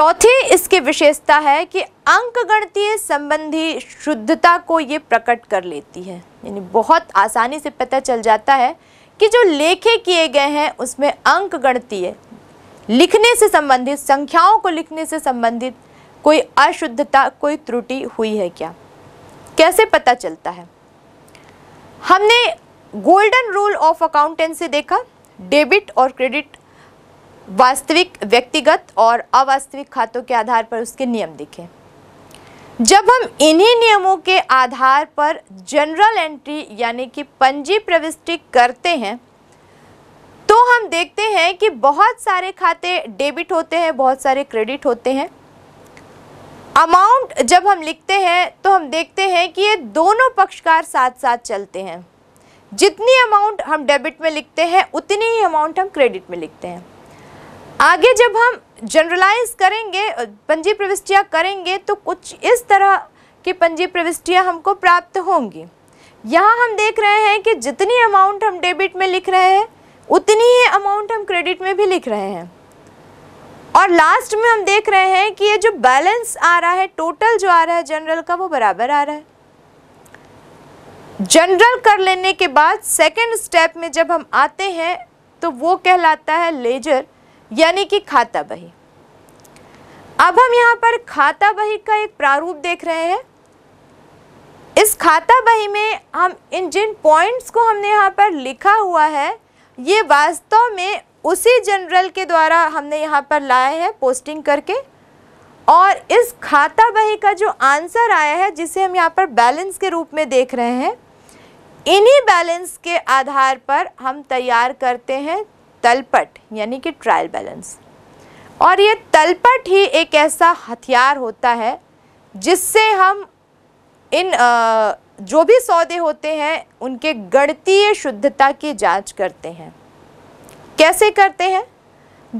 चौथी इसकी विशेषता है कि अंक गणतीय संबंधी शुद्धता को ये प्रकट कर लेती है यानी बहुत आसानी से पता चल जाता है कि जो लेखे किए गए हैं उसमें अंक गणतीय लिखने से संबंधित संख्याओं को लिखने से संबंधित कोई अशुद्धता कोई त्रुटि हुई है क्या कैसे पता चलता है हमने गोल्डन रूल ऑफ अकाउंटेंसी देखा डेबिट और क्रेडिट वास्तविक व्यक्तिगत और अवास्तविक खातों के आधार पर उसके नियम दिखे जब हम इन्हीं नियमों के आधार पर जनरल एंट्री यानी कि पंजी प्रविष्टि करते हैं तो हम देखते हैं कि बहुत सारे खाते डेबिट होते हैं बहुत सारे क्रेडिट होते हैं अमाउंट जब हम लिखते हैं तो हम देखते हैं कि ये दोनों पक्षकार साथ साथ चलते हैं जितनी अमाउंट हम डेबिट में लिखते हैं उतनी ही अमाउंट हम क्रेडिट में लिखते हैं आगे जब हम जनरलाइज करेंगे पंजी प्रविष्टियाँ करेंगे तो कुछ इस तरह की पंजी प्रविष्टियाँ हमको प्राप्त होंगी यहाँ हम देख रहे हैं कि जितनी अमाउंट हम डेबिट में लिख रहे हैं उतनी ही अमाउंट हम क्रेडिट में भी लिख रहे हैं और लास्ट में हम देख रहे हैं कि ये जो बैलेंस आ रहा है टोटल जो आ रहा है जनरल का वो बराबर आ रहा है जनरल कर लेने के बाद सेकेंड स्टेप में जब हम आते हैं तो वो कहलाता है लेजर यानी कि खाता बही अब हम यहाँ पर खाता बही का एक प्रारूप देख रहे हैं इस खाता बही में हम इन जिन पॉइंट्स को हमने यहाँ पर लिखा हुआ है ये वास्तव में उसी जनरल के द्वारा हमने यहाँ पर लाया है पोस्टिंग करके और इस खाता बही का जो आंसर आया है जिसे हम यहाँ पर बैलेंस के रूप में देख रहे हैं इन्हीं बैलेंस के आधार पर हम तैयार करते हैं तलपट यानी कि ट्रायल बैलेंस और ये तलपट ही एक ऐसा हथियार होता है जिससे हम इन आ, जो भी सौदे होते हैं उनके गणतीय शुद्धता की जांच करते हैं कैसे करते हैं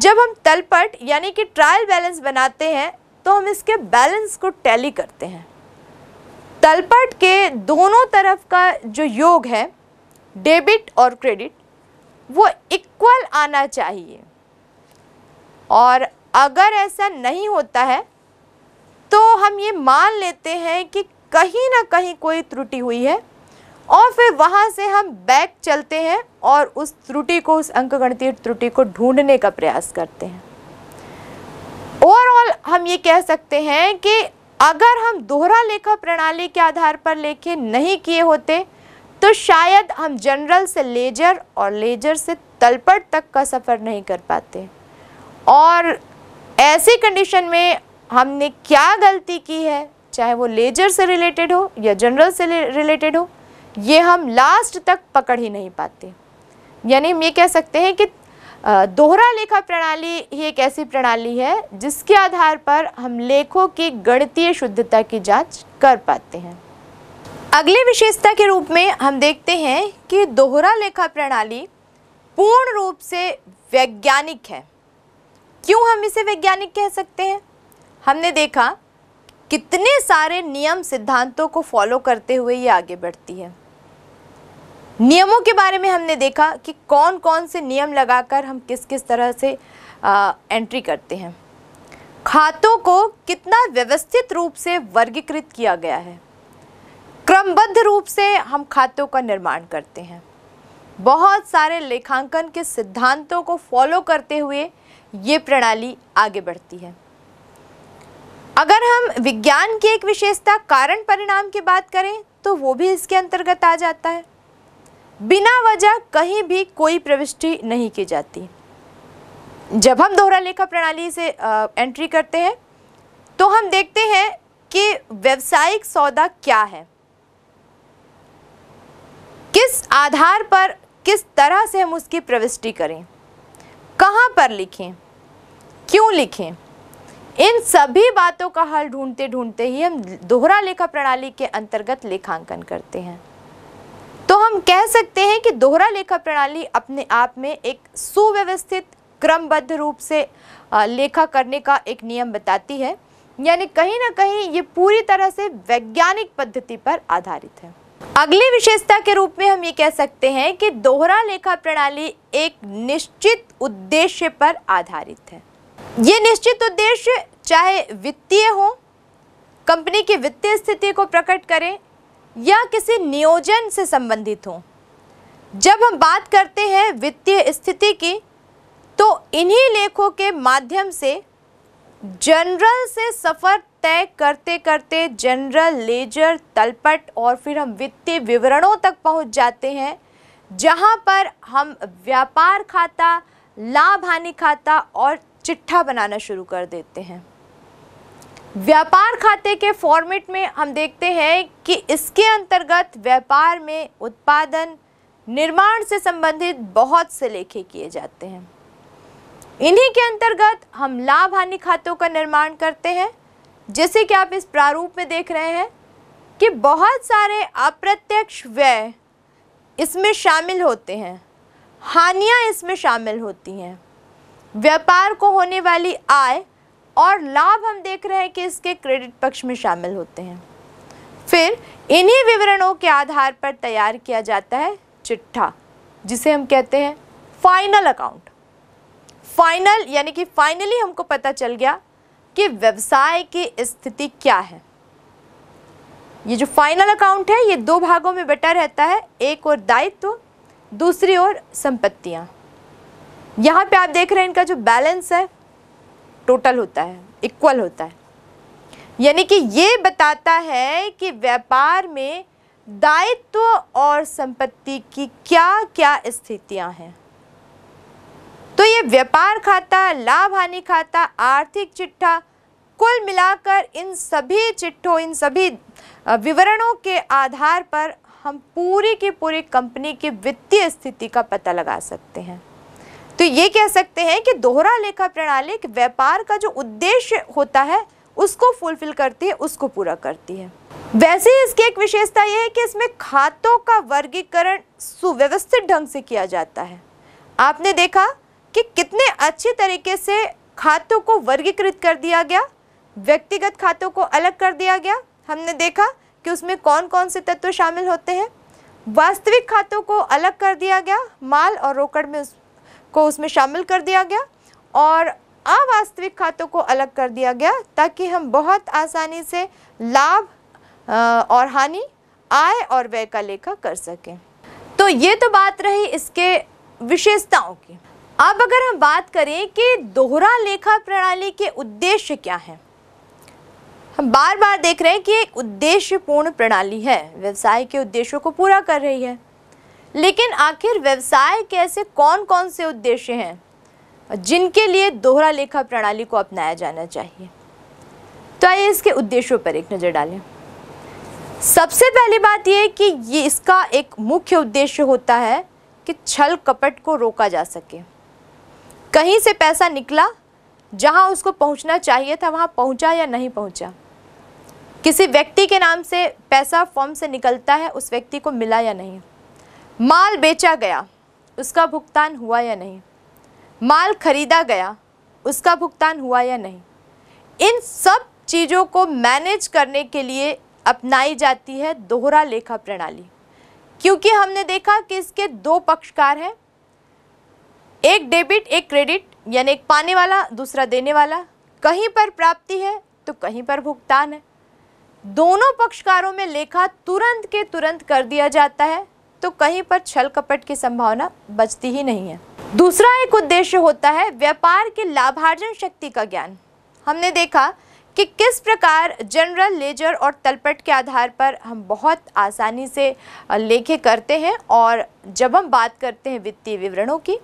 जब हम तलपट यानी कि ट्रायल बैलेंस बनाते हैं तो हम इसके बैलेंस को टैली करते हैं तलपट के दोनों तरफ का जो योग है डेबिट और क्रेडिट वो इक्वल आना चाहिए और अगर ऐसा नहीं होता है तो हम ये मान लेते हैं कि कहीं ना कहीं कोई त्रुटि हुई है और फिर वहाँ से हम बैक चलते हैं और उस त्रुटि को उस अंकगणितीय त्रुटि को ढूंढने का प्रयास करते हैं ओवरऑल हम ये कह सकते हैं कि अगर हम दोहरा लेखा प्रणाली के आधार पर लेखे नहीं किए होते तो शायद हम जनरल से लेजर और लेजर से तलपट तक का सफ़र नहीं कर पाते और ऐसी कंडीशन में हमने क्या गलती की है चाहे वो लेजर से रिलेटेड हो या जनरल से रिलेटेड हो ये हम लास्ट तक पकड़ ही नहीं पाते यानी हम ये कह सकते हैं कि दोहरा लेखा प्रणाली ही एक ऐसी प्रणाली है जिसके आधार पर हम लेखों की गणितीय शुद्धता की जांच कर पाते हैं अगले विशेषता के रूप में हम देखते हैं कि दोहरा लेखा प्रणाली पूर्ण रूप से वैज्ञानिक है क्यों हम इसे वैज्ञानिक कह सकते हैं हमने देखा कितने सारे नियम सिद्धांतों को फॉलो करते हुए ये आगे बढ़ती है नियमों के बारे में हमने देखा कि कौन कौन से नियम लगाकर हम किस किस तरह से आ, एंट्री करते हैं खातों को कितना व्यवस्थित रूप से वर्गीकृत किया गया है क्रमबद्ध रूप से हम खातों का निर्माण करते हैं बहुत सारे लेखांकन के सिद्धांतों को फॉलो करते हुए ये प्रणाली आगे बढ़ती है अगर हम विज्ञान की एक विशेषता कारण परिणाम की बात करें तो वो भी इसके अंतर्गत आ जाता है बिना वजह कहीं भी कोई प्रविष्टि नहीं की जाती जब हम दोहरा लेखा प्रणाली से आ, एंट्री करते हैं तो हम देखते हैं कि व्यवसायिक सौदा क्या है किस आधार पर किस तरह से हम उसकी प्रविष्टि करें कहाँ पर लिखें क्यों लिखें इन सभी बातों का हल ढूंढते ढूंढते ही हम दोहरा लेखा प्रणाली के अंतर्गत लेखांकन करते हैं तो हम कह सकते हैं कि दोहरा लेखा प्रणाली अपने आप में एक सुव्यवस्थित क्रमबद्ध रूप से लेखा करने का एक नियम बताती है यानी कहीं ना कहीं ये पूरी तरह से वैज्ञानिक पद्धति पर आधारित है अगली विशेषता के रूप में हम ये कह सकते हैं कि दोहरा लेखा प्रणाली एक निश्चित उद्देश्य पर आधारित है ये निश्चित उद्देश्य चाहे वित्तीय हो कंपनी की वित्तीय स्थिति को प्रकट करें या किसी नियोजन से संबंधित हो जब हम बात करते हैं वित्तीय स्थिति की तो इन्हीं लेखों के माध्यम से जनरल से सफ़र तय करते करते जनरल लेजर तलपट और फिर हम वित्तीय विवरणों तक पहुंच जाते हैं जहां पर हम व्यापार खाता लाभ हानि खाता और चिट्ठा बनाना शुरू कर देते हैं व्यापार खाते के फॉर्मेट में हम देखते हैं कि इसके अंतर्गत व्यापार में उत्पादन निर्माण से संबंधित बहुत से लेखे किए जाते हैं इन्हीं के अंतर्गत हम लाभ हानि खातों का निर्माण करते हैं जैसे कि आप इस प्रारूप में देख रहे हैं कि बहुत सारे अप्रत्यक्ष व्यय इसमें शामिल होते हैं हानियाँ इसमें शामिल होती हैं व्यापार को होने वाली आय और लाभ हम देख रहे हैं कि इसके क्रेडिट पक्ष में शामिल होते हैं फिर इन्हीं विवरणों के आधार पर तैयार किया जाता है चिट्ठा जिसे हम कहते हैं फाइनल अकाउंट फाइनल यानी कि फाइनली हमको पता चल गया कि व्यवसाय की स्थिति क्या है ये जो फाइनल अकाउंट है ये दो भागों में बटा रहता है एक और दायित्व दूसरी ओर संपत्तियाँ यहाँ पे आप देख रहे हैं इनका जो बैलेंस है टोटल होता है इक्वल होता है यानी कि ये बताता है कि व्यापार में दायित्व और संपत्ति की क्या क्या स्थितियाँ हैं तो ये व्यापार खाता लाभ हानि खाता आर्थिक चिट्ठा कुल मिलाकर इन सभी चिट्ठों इन सभी विवरणों के आधार पर हम पूरी की पूरी कंपनी की वित्तीय स्थिति का पता लगा सकते हैं तो ये कह सकते हैं कि दोहरा लेखा प्रणाली एक व्यापार का जो उद्देश्य होता है उसको फुलफिल करती है उसको पूरा करती है वैसे ही इसकी एक विशेषता यह है कि इसमें खातों का वर्गीकरण सुव्यवस्थित ढंग से किया जाता है आपने देखा कि कितने अच्छे तरीके से खातों को वर्गीकृत कर दिया गया व्यक्तिगत खातों को अलग कर दिया गया हमने देखा कि उसमें कौन कौन से तत्व शामिल होते हैं वास्तविक खातों को अलग कर दिया गया माल और रोकड़ में उस को उसमें शामिल कर दिया गया और अवास्तविक खातों को अलग कर दिया गया ताकि हम बहुत आसानी से लाभ और हानि आय और व्यय का लेखा कर सकें तो ये तो बात रही इसके विशेषताओं की अब अगर हम बात करें कि दोहरा लेखा प्रणाली के उद्देश्य क्या हैं हम बार बार देख रहे हैं कि एक उद्देश्यपूर्ण प्रणाली है व्यवसाय के उद्देश्यों को पूरा कर रही है लेकिन आखिर व्यवसाय के ऐसे कौन कौन से उद्देश्य हैं जिनके लिए दोहरा लेखा प्रणाली को अपनाया जाना चाहिए तो आइए इसके उद्देश्यों पर एक नज़र डालें सबसे पहली बात यह कि ये इसका एक मुख्य उद्देश्य होता है कि छल कपट को रोका जा सके कहीं से पैसा निकला जहां उसको पहुंचना चाहिए था वहां पहुंचा या नहीं पहुंचा किसी व्यक्ति के नाम से पैसा फॉर्म से निकलता है उस व्यक्ति को मिला या नहीं माल बेचा गया उसका भुगतान हुआ या नहीं माल खरीदा गया उसका भुगतान हुआ या नहीं इन सब चीज़ों को मैनेज करने के लिए अपनाई जाती है दोहरा लेखा प्रणाली क्योंकि हमने देखा कि इसके दो पक्षकार हैं एक डेबिट एक क्रेडिट यानी एक पाने वाला दूसरा देने वाला कहीं पर प्राप्ति है तो कहीं पर भुगतान है दोनों पक्षकारों में लेखा तुरंत के तुरंत कर दिया जाता है तो कहीं पर छल कपट की संभावना बचती ही नहीं है दूसरा एक उद्देश्य होता है व्यापार के लाभार्जन शक्ति का ज्ञान हमने देखा कि किस प्रकार जनरल लेजर और तलपट के आधार पर हम बहुत आसानी से लेखे करते हैं और जब हम बात करते हैं वित्तीय विवरणों की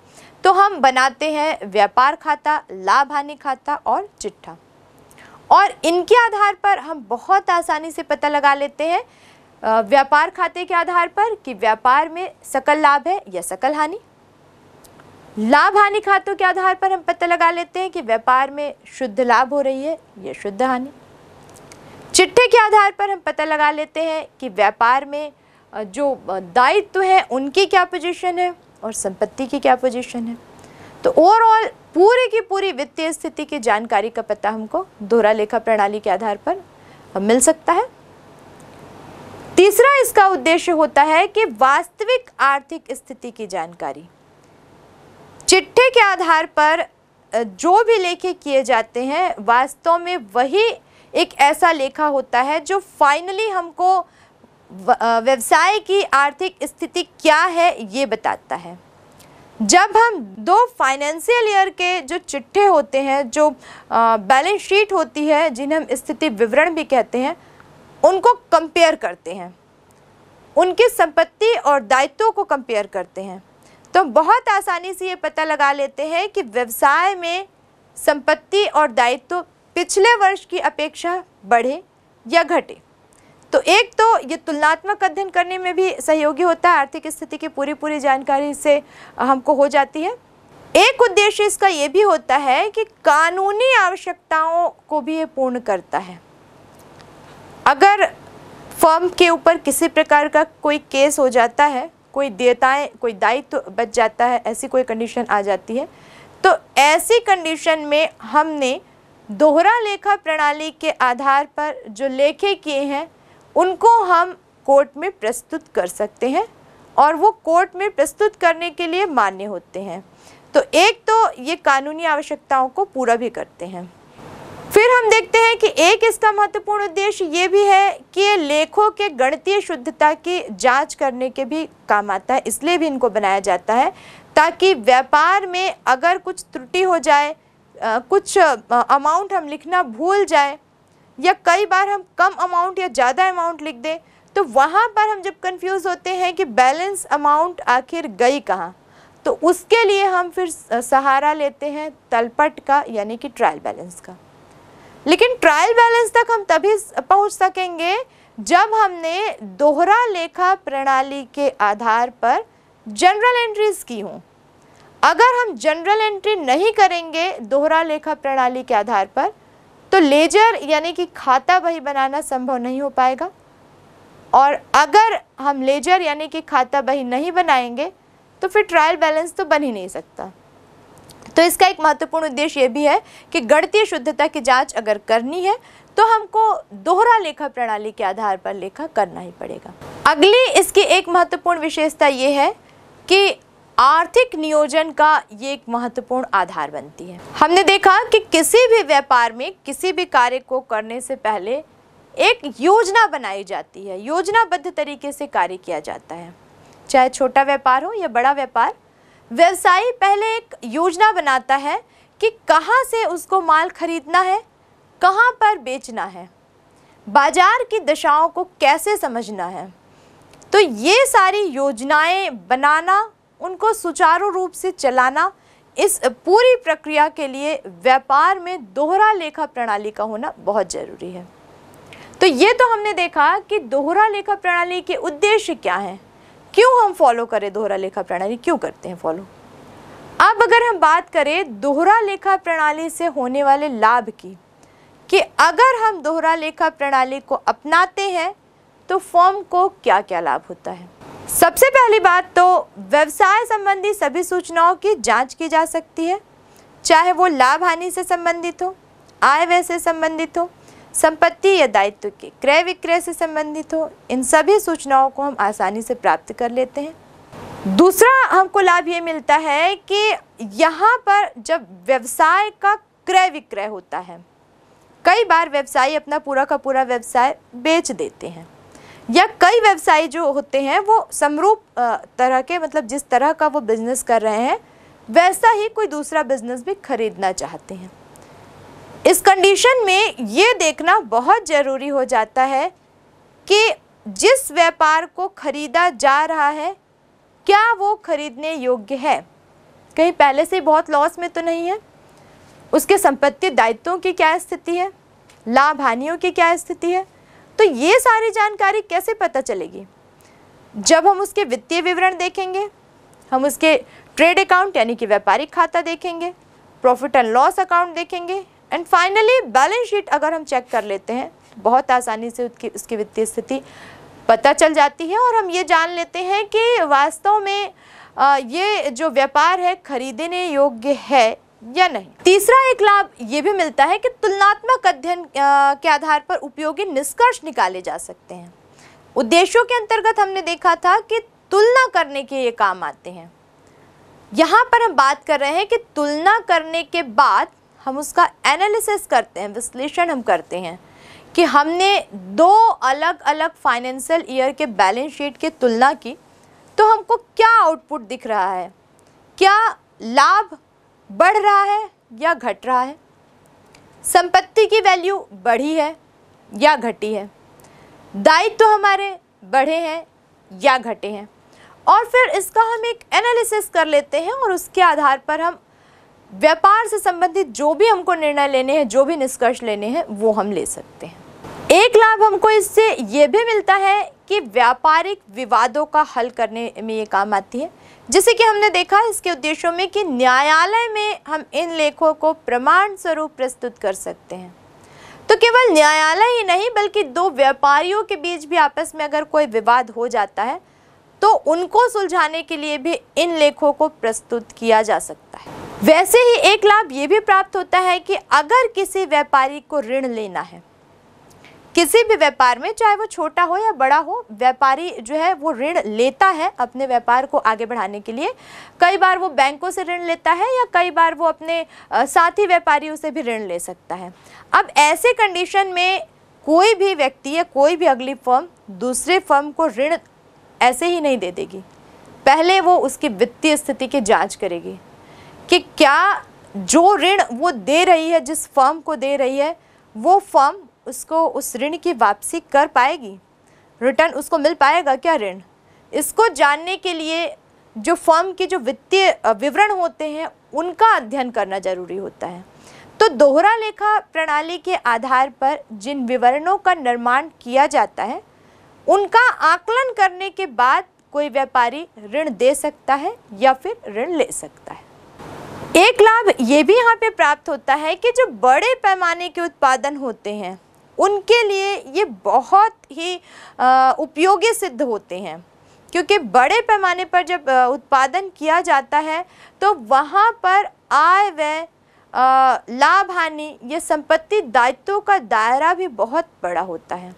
तो हम बनाते हैं व्यापार खाता लाभ हानि खाता और चिट्ठा और इनके आधार पर हम बहुत आसानी से पता लगा लेते हैं व्यापार खाते के आधार पर कि व्यापार में सकल लाभ है या सकल हानि लाभ हानि खातों के आधार पर हम पता लगा लेते हैं कि व्यापार में शुद्ध लाभ हो रही है या शुद्ध हानि चिट्ठे के आधार पर हम पता लगा लेते हैं कि व्यापार में जो दायित्व है उनकी क्या पोजीशन है और संपत्ति की क्या पोजीशन है तो ओवरऑल पूरी की पूरी वित्तीय स्थिति की जानकारी का पता हमको दोहरा लेखा प्रणाली के आधार पर मिल सकता है तीसरा इसका उद्देश्य होता है कि वास्तविक आर्थिक स्थिति की जानकारी चिट्ठे के आधार पर जो भी लेखे किए जाते हैं वास्तव में वही एक ऐसा लेखा होता है जो फाइनली हमको व्यवसाय की आर्थिक स्थिति क्या है ये बताता है जब हम दो फाइनेंशियल ईयर के जो चिट्ठे होते हैं जो बैलेंस शीट होती है जिन्हें हम स्थिति विवरण भी कहते हैं उनको कंपेयर करते हैं उनकी संपत्ति और दायित्वों को कंपेयर करते हैं तो बहुत आसानी से ये पता लगा लेते हैं कि व्यवसाय में संपत्ति और दायित्व पिछले वर्ष की अपेक्षा बढ़े या घटे तो एक तो ये तुलनात्मक अध्ययन करने में भी सहयोगी होता है आर्थिक स्थिति की पूरी पूरी जानकारी से हमको हो जाती है एक उद्देश्य इसका ये भी होता है कि कानूनी आवश्यकताओं को भी ये पूर्ण करता है अगर फर्म के ऊपर किसी प्रकार का कोई केस हो जाता है कोई देताएँ कोई दायित्व तो बच जाता है ऐसी कोई कंडीशन आ जाती है तो ऐसी कंडीशन में हमने दोहरा लेखा प्रणाली के आधार पर जो लेखे किए हैं उनको हम कोर्ट में प्रस्तुत कर सकते हैं और वो कोर्ट में प्रस्तुत करने के लिए मान्य होते हैं तो एक तो ये कानूनी आवश्यकताओं को पूरा भी करते हैं फिर हम देखते हैं कि एक इसका महत्वपूर्ण उद्देश्य ये भी है कि ये लेखों के गणितीय शुद्धता की जांच करने के भी काम आता है इसलिए भी इनको बनाया जाता है ताकि व्यापार में अगर कुछ त्रुटि हो जाए कुछ अमाउंट हम लिखना भूल जाए या कई बार हम कम अमाउंट या ज़्यादा अमाउंट लिख दें तो वहाँ पर हम जब कंफ्यूज होते हैं कि बैलेंस अमाउंट आखिर गई कहाँ तो उसके लिए हम फिर सहारा लेते हैं तलपट का यानी कि ट्रायल बैलेंस का लेकिन ट्रायल बैलेंस तक हम तभी पहुँच सकेंगे जब हमने दोहरा लेखा प्रणाली के आधार पर जनरल एंट्रीज की हों अगर हम जनरल एंट्री नहीं करेंगे दोहरा लेखा प्रणाली के आधार पर तो लेजर यानी कि खाता बही बनाना संभव नहीं हो पाएगा और अगर हम लेजर यानी कि खाता बही नहीं बनाएंगे तो फिर ट्रायल बैलेंस तो बन ही नहीं सकता तो इसका एक महत्वपूर्ण उद्देश्य ये भी है कि गणतीय शुद्धता की जांच अगर करनी है तो हमको दोहरा लेखा प्रणाली के आधार पर लेखा करना ही पड़ेगा अगली इसकी एक महत्वपूर्ण विशेषता ये है कि आर्थिक नियोजन का ये एक महत्वपूर्ण आधार बनती है हमने देखा कि किसी भी व्यापार में किसी भी कार्य को करने से पहले एक योजना बनाई जाती है योजनाबद्ध तरीके से कार्य किया जाता है चाहे छोटा व्यापार हो या बड़ा व्यापार व्यवसायी पहले एक योजना बनाता है कि कहाँ से उसको माल खरीदना है कहाँ पर बेचना है बाजार की दशाओं को कैसे समझना है तो ये सारी योजनाएं बनाना उनको सुचारू रूप से चलाना इस पूरी प्रक्रिया के लिए व्यापार में दोहरा लेखा प्रणाली का होना बहुत ज़रूरी है तो ये तो हमने देखा कि दोहरा लेखा प्रणाली के उद्देश्य क्या हैं क्यों हम फॉलो करें दोहरा लेखा प्रणाली क्यों करते हैं फॉलो अब अगर हम बात करें दोहरा लेखा प्रणाली से होने वाले लाभ की कि अगर हम दोहरा लेखा प्रणाली को अपनाते हैं तो फॉर्म को क्या क्या लाभ होता है सबसे पहली बात तो व्यवसाय संबंधी सभी सूचनाओं की जांच की जा सकती है चाहे वो लाभ हानि से संबंधित हो आय व्यय से संबंधित हो संपत्ति या दायित्व के क्रय विक्रय से संबंधित हो इन सभी सूचनाओं को हम आसानी से प्राप्त कर लेते हैं दूसरा हमको लाभ ये मिलता है कि यहाँ पर जब व्यवसाय का क्रय विक्रय होता है कई बार व्यवसायी अपना पूरा का पूरा व्यवसाय बेच देते हैं या कई व्यवसाय जो होते हैं वो समरूप तरह के मतलब जिस तरह का वो बिजनेस कर रहे हैं वैसा ही कोई दूसरा बिजनेस भी खरीदना चाहते हैं इस कंडीशन में ये देखना बहुत ज़रूरी हो जाता है कि जिस व्यापार को खरीदा जा रहा है क्या वो खरीदने योग्य है कहीं पहले से बहुत लॉस में तो नहीं है उसके संपत्ति दायित्वों की क्या स्थिति है लाभ हानियों की क्या स्थिति है तो ये सारी जानकारी कैसे पता चलेगी जब हम उसके वित्तीय विवरण देखेंगे हम उसके ट्रेड अकाउंट यानी कि व्यापारिक खाता देखेंगे प्रॉफिट एंड लॉस अकाउंट देखेंगे एंड फाइनली बैलेंस शीट अगर हम चेक कर लेते हैं बहुत आसानी से उसकी उसकी वित्तीय स्थिति पता चल जाती है और हम ये जान लेते हैं कि वास्तव में ये जो व्यापार है खरीदने योग्य है या नहीं तीसरा एक लाभ ये भी मिलता है कि तुलनात्मक अध्ययन के आधार पर उपयोगी निष्कर्ष निकाले जा सकते हैं उद्देश्यों के अंतर्गत हमने देखा था कि तुलना करने के ये काम आते हैं यहाँ पर हम बात कर रहे हैं कि तुलना करने के बाद हम उसका एनालिसिस करते हैं विश्लेषण हम करते हैं कि हमने दो अलग अलग फाइनेंशियल ईयर के बैलेंस शीट की तुलना की तो हमको क्या आउटपुट दिख रहा है क्या लाभ बढ़ रहा है या घट रहा है संपत्ति की वैल्यू बढ़ी है या घटी है दायित्व तो हमारे बढ़े हैं या घटे हैं और फिर इसका हम एक एनालिसिस कर लेते हैं और उसके आधार पर हम व्यापार से संबंधित जो भी हमको निर्णय लेने हैं जो भी निष्कर्ष लेने हैं वो हम ले सकते हैं एक लाभ हमको इससे ये भी मिलता है कि व्यापारिक विवादों का हल करने में ये काम आती है जैसे कि हमने देखा इसके उद्देश्यों में कि न्यायालय में हम इन लेखों को प्रमाण स्वरूप प्रस्तुत कर सकते हैं तो केवल न्यायालय ही नहीं बल्कि दो व्यापारियों के बीच भी आपस में अगर कोई विवाद हो जाता है तो उनको सुलझाने के लिए भी इन लेखों को प्रस्तुत किया जा सकता है वैसे ही एक लाभ ये भी प्राप्त होता है कि अगर किसी व्यापारी को ऋण लेना है किसी भी व्यापार में चाहे वो छोटा हो या बड़ा हो व्यापारी जो है वो ऋण लेता है अपने व्यापार को आगे बढ़ाने के लिए कई बार वो बैंकों से ऋण लेता है या कई बार वो अपने साथी व्यापारियों से भी ऋण ले सकता है अब ऐसे कंडीशन में कोई भी व्यक्ति या कोई भी अगली फर्म दूसरे फर्म को ऋण ऐसे ही नहीं दे देगी पहले वो उसकी वित्तीय स्थिति की जाँच करेगी कि क्या जो ऋण वो दे रही है जिस फर्म को दे रही है वो फर्म उसको उस ऋण की वापसी कर पाएगी रिटर्न उसको मिल पाएगा क्या ऋण इसको जानने के लिए जो फर्म के जो वित्तीय विवरण होते हैं उनका अध्ययन करना जरूरी होता है तो दोहरा लेखा प्रणाली के आधार पर जिन विवरणों का निर्माण किया जाता है उनका आकलन करने के बाद कोई व्यापारी ऋण दे सकता है या फिर ऋण ले सकता है एक लाभ ये भी यहाँ पे प्राप्त होता है कि जो बड़े पैमाने के उत्पादन होते हैं उनके लिए ये बहुत ही उपयोगी सिद्ध होते हैं क्योंकि बड़े पैमाने पर जब उत्पादन किया जाता है तो वहाँ पर आय व्यय लाभ हानि या संपत्ति दायित्वों का दायरा भी बहुत बड़ा होता है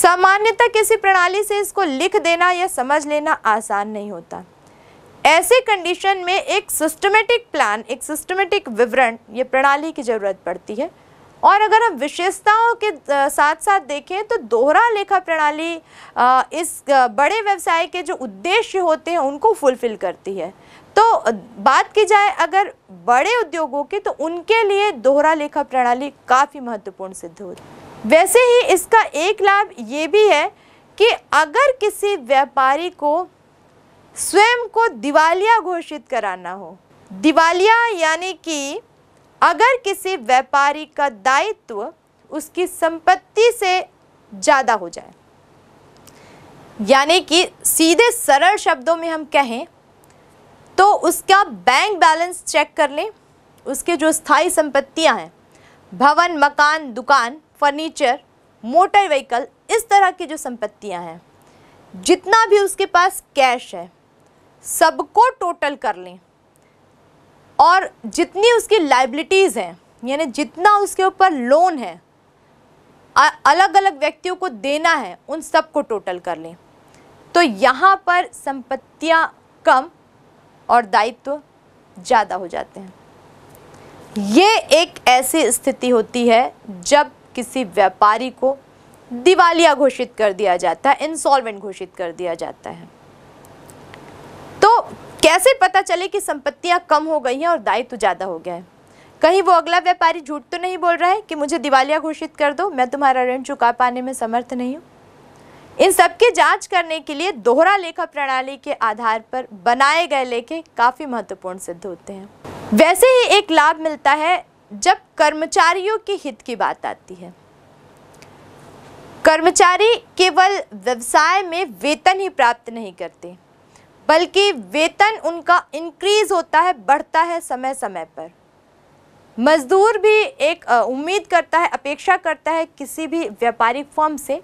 सामान्यतः किसी प्रणाली से इसको लिख देना या समझ लेना आसान नहीं होता ऐसे कंडीशन में एक सिस्टमेटिक प्लान एक सिस्टमेटिक विवरण ये प्रणाली की ज़रूरत पड़ती है और अगर हम विशेषताओं के साथ साथ देखें तो दोहरा लेखा प्रणाली इस बड़े व्यवसाय के जो उद्देश्य होते हैं उनको फुलफिल करती है तो बात की जाए अगर बड़े उद्योगों की तो उनके लिए दोहरा लेखा प्रणाली काफ़ी महत्वपूर्ण सिद्ध होती है वैसे ही इसका एक लाभ ये भी है कि अगर किसी व्यापारी को स्वयं को दिवालिया घोषित कराना हो दिवालिया यानी कि अगर किसी व्यापारी का दायित्व उसकी संपत्ति से ज़्यादा हो जाए यानी कि सीधे सरल शब्दों में हम कहें तो उसका बैंक बैलेंस चेक कर लें उसके जो स्थायी संपत्तियां हैं भवन मकान दुकान फर्नीचर मोटर व्हीकल इस तरह की जो संपत्तियां हैं जितना भी उसके पास कैश है सबको टोटल कर लें और जितनी उसकी लाइबिलिटीज़ हैं यानी जितना उसके ऊपर लोन है अलग अलग व्यक्तियों को देना है उन सबको टोटल कर लें तो यहाँ पर संपत्तियाँ कम और दायित्व ज़्यादा हो जाते हैं ये एक ऐसी स्थिति होती है जब किसी व्यापारी को दिवालिया घोषित कर दिया जाता है इंसॉल्वेंट घोषित कर दिया जाता है तो कैसे पता चले कि संपत्तियां कम हो गई हैं और दायित्व तो ज़्यादा हो गया है कहीं वो अगला व्यापारी झूठ तो नहीं बोल रहा है कि मुझे दिवालिया घोषित कर दो मैं तुम्हारा ऋण चुका पाने में समर्थ नहीं हूँ इन सबकी जांच करने के लिए दोहरा लेखा प्रणाली के आधार पर बनाए गए लेखे काफ़ी महत्वपूर्ण सिद्ध होते हैं वैसे ही एक लाभ मिलता है जब कर्मचारियों के हित की बात आती है कर्मचारी केवल व्यवसाय में वेतन ही प्राप्त नहीं करते बल्कि वेतन उनका इंक्रीज़ होता है बढ़ता है समय समय पर मज़दूर भी एक उम्मीद करता है अपेक्षा करता है किसी भी व्यापारिक फॉर्म से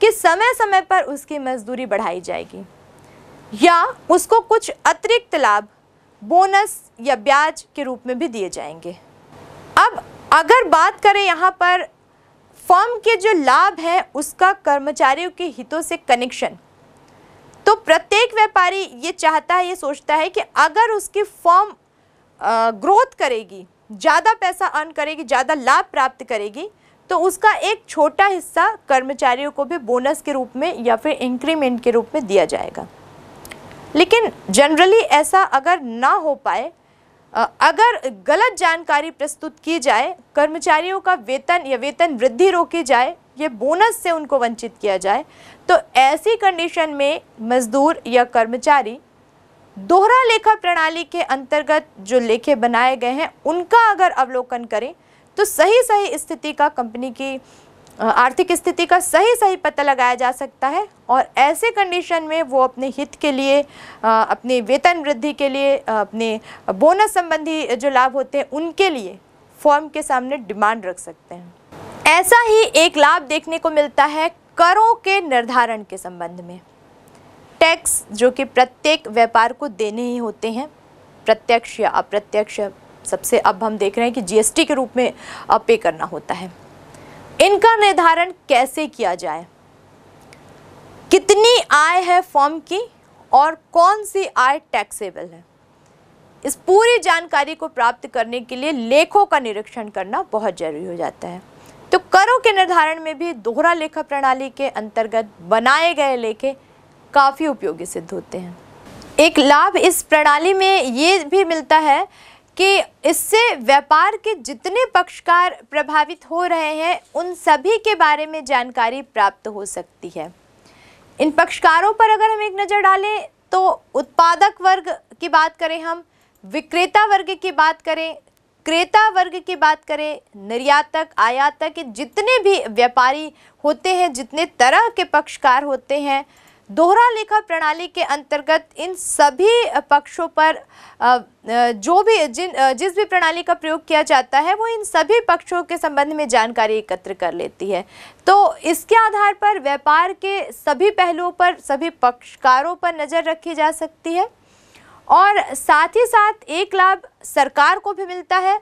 कि समय समय पर उसकी मजदूरी बढ़ाई जाएगी या उसको कुछ अतिरिक्त लाभ बोनस या ब्याज के रूप में भी दिए जाएंगे अब अगर बात करें यहाँ पर फॉर्म के जो लाभ है उसका कर्मचारियों के हितों से कनेक्शन तो प्रत्येक व्यापारी ये चाहता है ये सोचता है कि अगर उसकी फॉर्म ग्रोथ करेगी ज़्यादा पैसा अर्न करेगी ज़्यादा लाभ प्राप्त करेगी तो उसका एक छोटा हिस्सा कर्मचारियों को भी बोनस के रूप में या फिर इंक्रीमेंट के रूप में दिया जाएगा लेकिन जनरली ऐसा अगर ना हो पाए अगर गलत जानकारी प्रस्तुत की जाए कर्मचारियों का वेतन या वेतन वृद्धि रोकी जाए ये बोनस से उनको वंचित किया जाए तो ऐसी कंडीशन में मजदूर या कर्मचारी दोहरा लेखा प्रणाली के अंतर्गत जो लेखे बनाए गए हैं उनका अगर अवलोकन करें तो सही सही स्थिति का कंपनी की आर्थिक स्थिति का सही सही पता लगाया जा सकता है और ऐसे कंडीशन में वो अपने हित के लिए अपने वेतन वृद्धि के लिए अपने बोनस संबंधी जो लाभ होते हैं उनके लिए फॉर्म के सामने डिमांड रख सकते हैं ऐसा ही एक लाभ देखने को मिलता है करों के निर्धारण के संबंध में टैक्स जो कि प्रत्येक व्यापार को देने ही होते हैं प्रत्यक्ष या अप्रत्यक्ष सबसे अब हम देख रहे हैं कि जीएसटी के रूप में पे करना होता है इनका निर्धारण कैसे किया जाए कितनी आय है फॉर्म की और कौन सी आय टैक्सेबल है इस पूरी जानकारी को प्राप्त करने के लिए लेखों का निरीक्षण करना बहुत जरूरी हो जाता है तो करों के निर्धारण में भी दोहरा लेखा प्रणाली के अंतर्गत बनाए गए लेखे काफ़ी उपयोगी सिद्ध होते हैं एक लाभ इस प्रणाली में ये भी मिलता है कि इससे व्यापार के जितने पक्षकार प्रभावित हो रहे हैं उन सभी के बारे में जानकारी प्राप्त हो सकती है इन पक्षकारों पर अगर हम एक नज़र डालें तो उत्पादक वर्ग की बात करें हम विक्रेता वर्ग की बात करें क्रेता वर्ग की बात करें निर्यातक आयातक जितने भी व्यापारी होते हैं जितने तरह के पक्षकार होते हैं दोहरा लेखा प्रणाली के अंतर्गत इन सभी पक्षों पर जो भी जिन जिस भी प्रणाली का प्रयोग किया जाता है वो इन सभी पक्षों के संबंध में जानकारी एकत्र कर लेती है तो इसके आधार पर व्यापार के सभी पहलुओं पर सभी पक्षकारों पर नज़र रखी जा सकती है और साथ ही साथ एक लाभ सरकार को भी मिलता है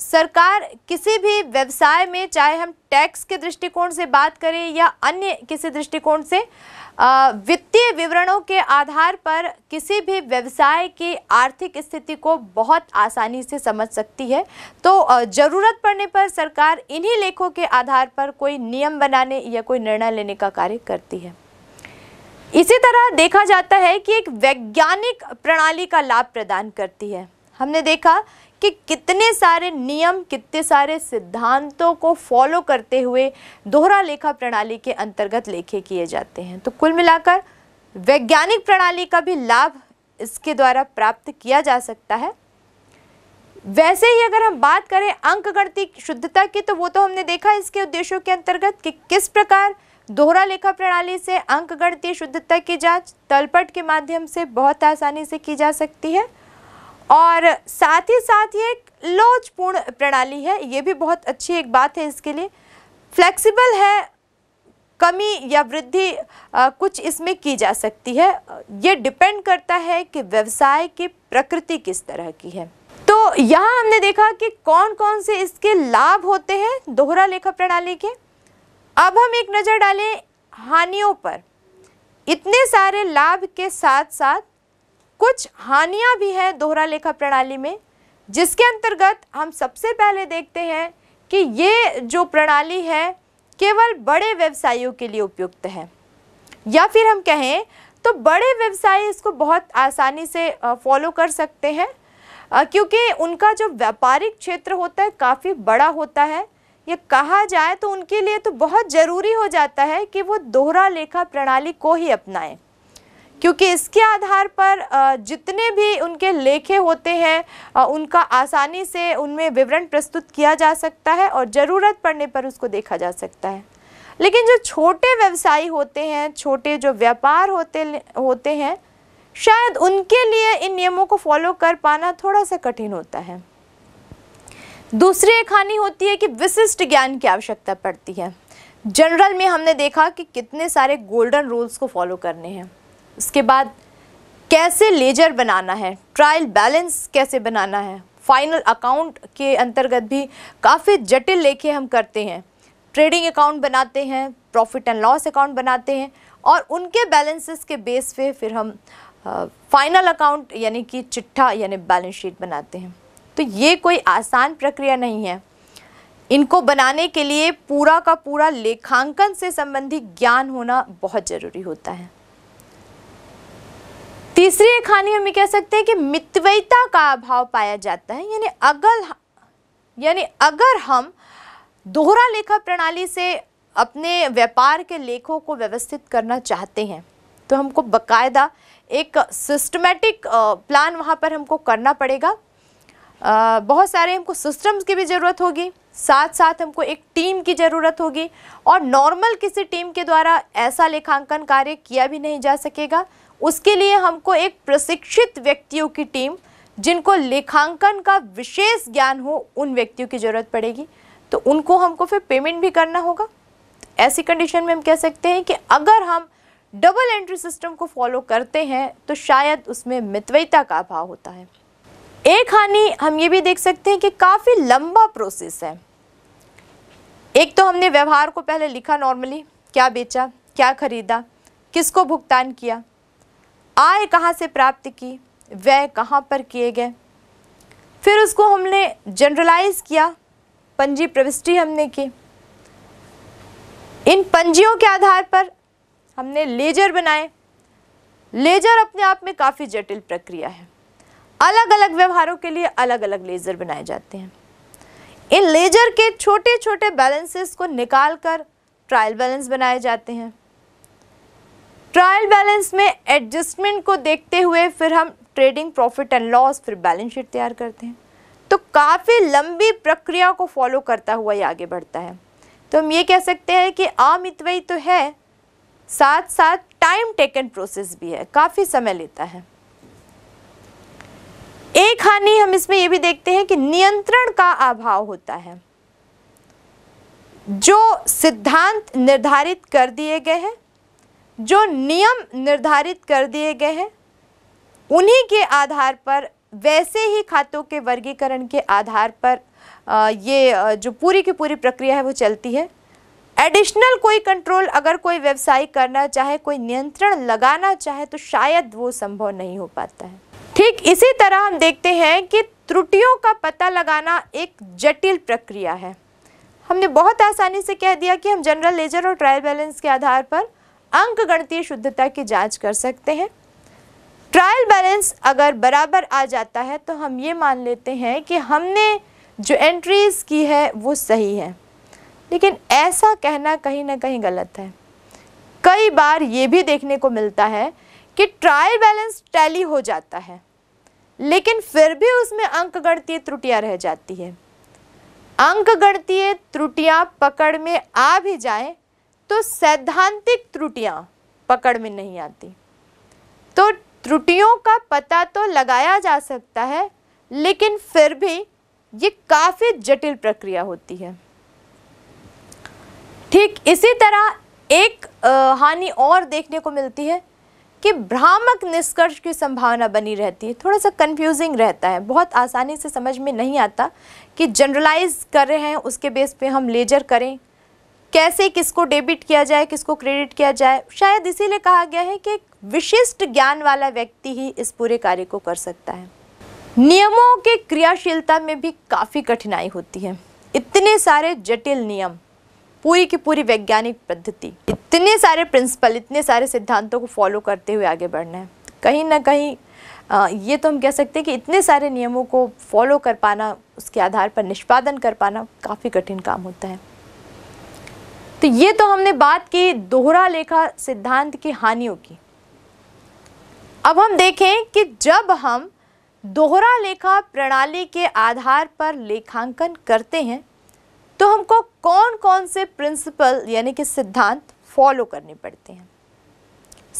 सरकार किसी भी व्यवसाय में चाहे हम टैक्स के दृष्टिकोण से बात करें या अन्य किसी दृष्टिकोण से वित्तीय विवरणों के आधार पर किसी भी व्यवसाय की आर्थिक स्थिति को बहुत आसानी से समझ सकती है तो ज़रूरत पड़ने पर सरकार इन्हीं लेखों के आधार पर कोई नियम बनाने या कोई निर्णय लेने का कार्य करती है इसी तरह देखा जाता है कि एक वैज्ञानिक प्रणाली का लाभ प्रदान करती है हमने देखा कि कितने सारे नियम कितने सारे सिद्धांतों को फॉलो करते हुए दोहरा लेखा प्रणाली के अंतर्गत लेखे किए जाते हैं तो कुल मिलाकर वैज्ञानिक प्रणाली का भी लाभ इसके द्वारा प्राप्त किया जा सकता है वैसे ही अगर हम बात करें अंक शुद्धता की तो वो तो हमने देखा इसके उद्देश्यों के अंतर्गत कि किस प्रकार दोहरा लेखा प्रणाली से अंक गणती शुद्धता की जांच तलपट के माध्यम से बहुत आसानी से की जा सकती है और साथ ही साथ ये एक लोचपूर्ण प्रणाली है ये भी बहुत अच्छी एक बात है इसके लिए फ्लेक्सिबल है कमी या वृद्धि कुछ इसमें की जा सकती है ये डिपेंड करता है कि व्यवसाय की प्रकृति किस तरह की है तो यहाँ हमने देखा कि कौन कौन से इसके लाभ होते हैं दोहरा लेखा प्रणाली के अब हम एक नज़र डालें हानियों पर इतने सारे लाभ के साथ साथ कुछ हानियां भी हैं दोहरा लेखा प्रणाली में जिसके अंतर्गत हम सबसे पहले देखते हैं कि ये जो प्रणाली है केवल बड़े व्यवसायियों के लिए उपयुक्त है या फिर हम कहें तो बड़े व्यवसायी इसको बहुत आसानी से फॉलो कर सकते हैं क्योंकि उनका जो व्यापारिक क्षेत्र होता है काफ़ी बड़ा होता है ये कहा जाए तो उनके लिए तो बहुत ज़रूरी हो जाता है कि वो दोहरा लेखा प्रणाली को ही अपनाएं क्योंकि इसके आधार पर जितने भी उनके लेखे होते हैं उनका आसानी से उनमें विवरण प्रस्तुत किया जा सकता है और ज़रूरत पड़ने पर उसको देखा जा सकता है लेकिन जो छोटे व्यवसायी होते हैं छोटे जो व्यापार होते होते हैं शायद उनके लिए इन नियमों को फॉलो कर पाना थोड़ा सा कठिन होता है दूसरी एक हानि होती है कि विशिष्ट ज्ञान की आवश्यकता पड़ती है जनरल में हमने देखा कि कितने सारे गोल्डन रूल्स को फॉलो करने हैं उसके बाद कैसे लेजर बनाना है ट्रायल बैलेंस कैसे बनाना है फाइनल अकाउंट के अंतर्गत भी काफ़ी जटिल लेखे हम करते हैं ट्रेडिंग अकाउंट बनाते हैं प्रॉफिट एंड लॉस अकाउंट बनाते हैं और उनके बैलेंसेस के बेस पे फिर हम फाइनल अकाउंट यानी कि चिट्ठा यानी बैलेंस शीट बनाते हैं तो ये कोई आसान प्रक्रिया नहीं है इनको बनाने के लिए पूरा का पूरा लेखांकन से संबंधित ज्ञान होना बहुत ज़रूरी होता है तीसरी एक हानि कह सकते हैं कि मितवयता का अभाव पाया जाता है यानी अगर यानी अगर हम दोहरा लेखा प्रणाली से अपने व्यापार के लेखों को व्यवस्थित करना चाहते हैं तो हमको बकायदा एक सिस्टमेटिक प्लान वहाँ पर हमको करना पड़ेगा बहुत सारे हमको सिस्टम्स की भी ज़रूरत होगी साथ साथ हमको एक टीम की ज़रूरत होगी और नॉर्मल किसी टीम के द्वारा ऐसा लेखांकन कार्य किया भी नहीं जा सकेगा उसके लिए हमको एक प्रशिक्षित व्यक्तियों की टीम जिनको लेखांकन का विशेष ज्ञान हो उन व्यक्तियों की ज़रूरत पड़ेगी तो उनको हमको फिर पेमेंट भी करना होगा ऐसी कंडीशन में हम कह सकते हैं कि अगर हम डबल एंट्री सिस्टम को फॉलो करते हैं तो शायद उसमें मितवयता का अभाव होता है एक हानि हम ये भी देख सकते हैं कि काफ़ी लंबा प्रोसेस है एक तो हमने व्यवहार को पहले लिखा नॉर्मली क्या बेचा क्या खरीदा किसको भुगतान किया आय कहाँ से प्राप्त की व्यय कहाँ पर किए गए फिर उसको हमने जनरलाइज किया पंजी प्रविष्टि हमने की इन पंजियों के आधार पर हमने लेजर बनाए लेजर अपने आप में काफ़ी जटिल प्रक्रिया है अलग अलग व्यवहारों के लिए अलग अलग लेज़र बनाए जाते हैं इन लेजर के छोटे छोटे बैलेंसेस को निकाल कर ट्रायल बैलेंस बनाए जाते हैं ट्रायल बैलेंस में एडजस्टमेंट को देखते हुए फिर हम ट्रेडिंग प्रॉफिट एंड लॉस फिर बैलेंस शीट तैयार करते हैं तो काफ़ी लंबी प्रक्रिया को फॉलो करता हुआ ये आगे बढ़ता है तो हम ये कह सकते हैं कि इतवाई तो है साथ साथ टाइम टेकन प्रोसेस भी है काफ़ी समय लेता है एक हानि हम इसमें यह भी देखते हैं कि नियंत्रण का अभाव होता है जो सिद्धांत निर्धारित कर दिए गए हैं जो नियम निर्धारित कर दिए गए हैं उन्हीं के आधार पर वैसे ही खातों के वर्गीकरण के आधार पर ये जो पूरी की पूरी प्रक्रिया है वो चलती है एडिशनल कोई कंट्रोल अगर कोई व्यवसाय करना चाहे कोई नियंत्रण लगाना चाहे तो शायद वो संभव नहीं हो पाता है ठीक इसी तरह हम देखते हैं कि त्रुटियों का पता लगाना एक जटिल प्रक्रिया है हमने बहुत आसानी से कह दिया कि हम जनरल लेजर और ट्रायल बैलेंस के आधार पर अंक गणतीय शुद्धता की जांच कर सकते हैं ट्रायल बैलेंस अगर बराबर आ जाता है तो हम ये मान लेते हैं कि हमने जो एंट्रीज की है वो सही है लेकिन ऐसा कहना कहीं ना कहीं गलत है कई बार ये भी देखने को मिलता है कि ट्रायल बैलेंस टैली हो जाता है लेकिन फिर भी उसमें अंक गणतीय त्रुटियां रह जाती है अंक गणतीय त्रुटियां पकड़ में आ भी जाए तो सैद्धांतिक त्रुटियां पकड़ में नहीं आती तो त्रुटियों का पता तो लगाया जा सकता है लेकिन फिर भी ये काफ़ी जटिल प्रक्रिया होती है ठीक इसी तरह एक हानि और देखने को मिलती है कि भ्रामक निष्कर्ष की संभावना बनी रहती है थोड़ा सा कंफ्यूजिंग रहता है बहुत आसानी से समझ में नहीं आता कि जनरलाइज कर रहे हैं उसके बेस पे हम लेजर करें कैसे किसको डेबिट किया जाए किसको क्रेडिट किया जाए शायद इसीलिए कहा गया है कि एक विशिष्ट ज्ञान वाला व्यक्ति ही इस पूरे कार्य को कर सकता है नियमों के क्रियाशीलता में भी काफ़ी कठिनाई होती है इतने सारे जटिल नियम पूरी की पूरी वैज्ञानिक पद्धति इतने सारे प्रिंसिपल इतने सारे सिद्धांतों को फॉलो करते हुए आगे बढ़ना है कहीं ना कहीं आ, ये तो हम कह सकते हैं कि इतने सारे नियमों को फॉलो कर पाना उसके आधार पर निष्पादन कर पाना काफ़ी कठिन काम होता है तो ये तो हमने बात की दोहरा लेखा सिद्धांत की हानियों की अब हम देखें कि जब हम दोहरा लेखा प्रणाली के आधार पर लेखांकन करते हैं तो हमको कौन कौन से प्रिंसिपल यानी कि सिद्धांत फॉलो करने पड़ते हैं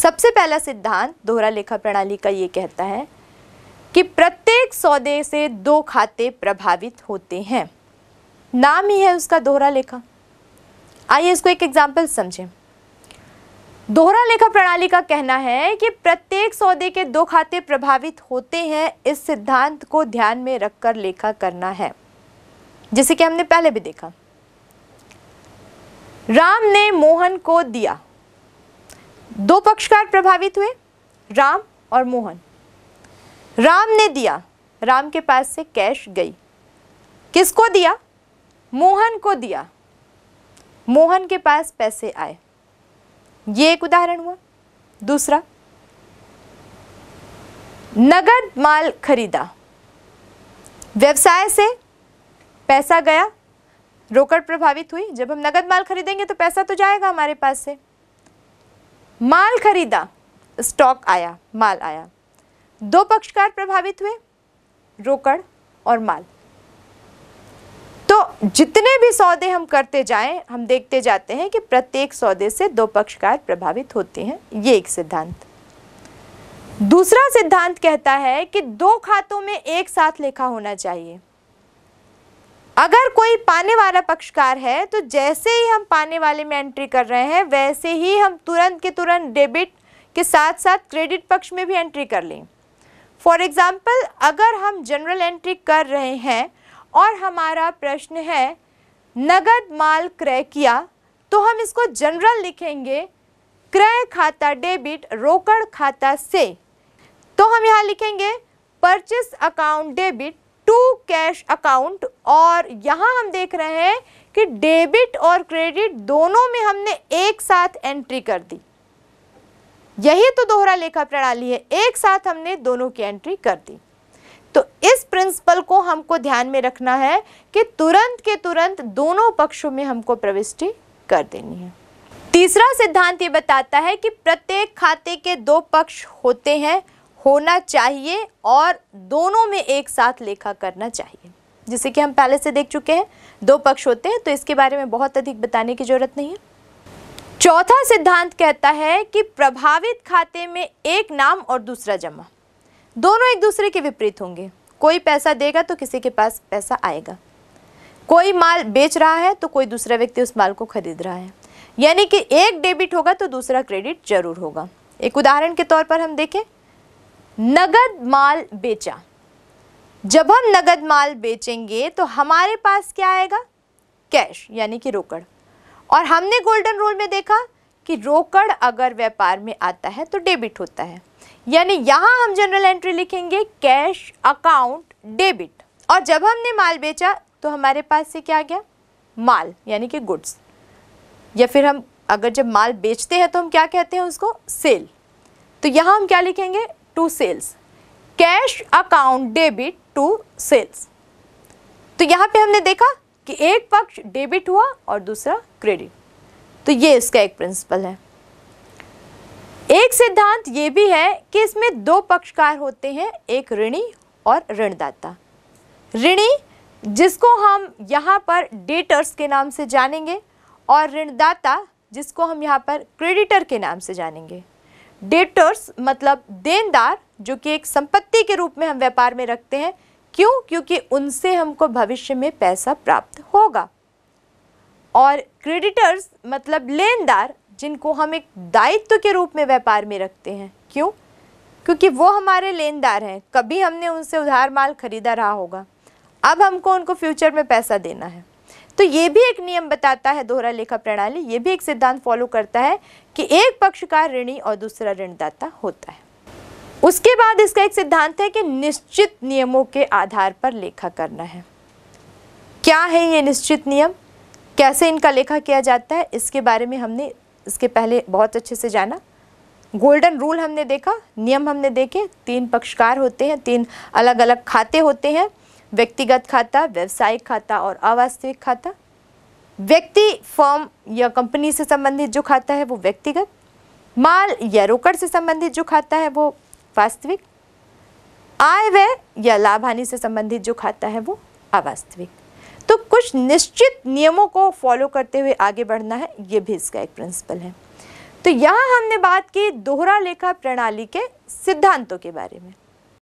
सबसे पहला सिद्धांत दोहरा लेखा प्रणाली का ये कहता है कि प्रत्येक सौदे से दो खाते प्रभावित होते हैं नाम ही है उसका दोहरा लेखा आइए इसको एक एग्जाम्पल समझें दोहरा लेखा प्रणाली का कहना है कि प्रत्येक सौदे के दो खाते प्रभावित होते हैं इस सिद्धांत को ध्यान में रखकर लेखा करना है जिसे कि हमने पहले भी देखा राम ने मोहन को दिया दो पक्षकार प्रभावित हुए राम और मोहन राम ने दिया राम के पास से कैश गई किसको दिया मोहन को दिया मोहन के पास पैसे आए ये एक उदाहरण हुआ दूसरा नगद माल खरीदा व्यवसाय से पैसा गया रोकड़ प्रभावित हुई जब हम नगद माल खरीदेंगे तो पैसा तो जाएगा हमारे पास से माल खरीदा स्टॉक आया माल आया दो पक्षकार प्रभावित हुए रोकड़ और माल तो जितने भी सौदे हम करते जाएं हम देखते जाते हैं कि प्रत्येक सौदे से दो पक्षकार प्रभावित होते हैं ये एक सिद्धांत दूसरा सिद्धांत कहता है कि दो खातों में एक साथ लेखा होना चाहिए अगर कोई पाने वाला पक्षकार है तो जैसे ही हम पाने वाले में एंट्री कर रहे हैं वैसे ही हम तुरंत के तुरंत डेबिट के साथ साथ क्रेडिट पक्ष में भी एंट्री कर लें फॉर एग्ज़ाम्पल अगर हम जनरल एंट्री कर रहे हैं और हमारा प्रश्न है नगद माल क्रय किया तो हम इसको जनरल लिखेंगे क्रय खाता डेबिट रोकड़ खाता से तो हम यहाँ लिखेंगे purchase account debit cash account और यहाँ हम देख रहे हैं कि डेबिट और क्रेडिट दोनों में हमने एक साथ एंट्री कर दी यही तो दोहरा लेखा प्रणाली है एक साथ हमने दोनों की एंट्री कर दी तो इस प्रिंसिपल को हमको ध्यान में रखना है कि तुरंत के तुरंत दोनों पक्षों में हमको प्रविष्टि कर देनी है तीसरा सिद्धांत ये बताता है कि प्रत्येक खाते के दो पक्ष होते हैं होना चाहिए और दोनों में एक साथ लेखा करना चाहिए जिसे कि हम पहले से देख चुके हैं दो पक्ष होते हैं तो इसके बारे में बहुत अधिक बताने की जरूरत नहीं है चौथा सिद्धांत कहता है कि प्रभावित खाते में एक नाम और दूसरा जमा दोनों एक दूसरे के विपरीत होंगे कोई पैसा देगा तो किसी के पास पैसा आएगा कोई माल बेच रहा है तो कोई दूसरा व्यक्ति उस माल को खरीद रहा है यानी कि एक डेबिट होगा तो दूसरा क्रेडिट जरूर होगा एक उदाहरण के तौर पर हम देखें नगद माल बेचा जब हम नगद माल बेचेंगे तो हमारे पास क्या आएगा कैश यानी कि रोकड़ और हमने गोल्डन रूल में देखा कि रोकड़ अगर व्यापार में आता है तो डेबिट होता है यानी यहाँ हम जनरल एंट्री लिखेंगे कैश अकाउंट डेबिट और जब हमने माल बेचा तो हमारे पास से क्या आ गया माल यानी कि गुड्स या फिर हम अगर जब माल बेचते हैं तो हम क्या कहते हैं उसको सेल तो यहाँ हम क्या लिखेंगे to sales cash account debit to sales तो यहाँ पे हमने देखा कि एक पक्ष डेबिट हुआ और दूसरा क्रेडिट तो ये इसका एक प्रिंसिपल है एक सिद्धांत ये भी है कि इसमें दो पक्षकार होते हैं एक ऋणी और ऋणदाता ऋणी जिसको हम यहाँ पर डेटर्स के नाम से जानेंगे और ऋणदाता जिसको हम यहाँ पर क्रेडिटर के नाम से जानेंगे डेटर्स मतलब देनदार जो कि एक संपत्ति के रूप में हम व्यापार में रखते हैं क्यों क्योंकि उनसे हमको भविष्य में पैसा प्राप्त होगा और क्रेडिटर्स मतलब लेनदार जिनको हम एक दायित्व के रूप में व्यापार में रखते हैं क्यों क्योंकि वो हमारे लेनदार हैं कभी हमने उनसे उधार माल खरीदा रहा होगा अब हमको उनको फ्यूचर में पैसा देना है तो ये भी एक नियम बताता है दोहरा लेखा प्रणाली ये भी एक सिद्धांत फॉलो करता है कि एक पक्षकार ऋणी और दूसरा ऋणदाता होता है उसके बाद इसका एक सिद्धांत है कि निश्चित नियमों के आधार पर लेखा करना है क्या है ये निश्चित नियम कैसे इनका लेखा किया जाता है इसके बारे में हमने इसके पहले बहुत अच्छे से जाना गोल्डन रूल हमने देखा नियम हमने देखे तीन पक्षकार होते हैं तीन अलग अलग खाते होते हैं व्यक्तिगत खाता व्यवसायिक खाता और अवास्तविक खाता व्यक्ति फॉर्म या कंपनी से संबंधित जो खाता है वो व्यक्तिगत माल या रोकड़ से संबंधित जो खाता है वो वास्तविक आय व्यय या लाभ हानि से संबंधित जो खाता है वो अवास्तविक तो कुछ निश्चित नियमों को फॉलो करते हुए आगे बढ़ना है ये भी इसका एक प्रिंसिपल है तो यहाँ हमने बात की दोहरा लेखा प्रणाली के सिद्धांतों के बारे में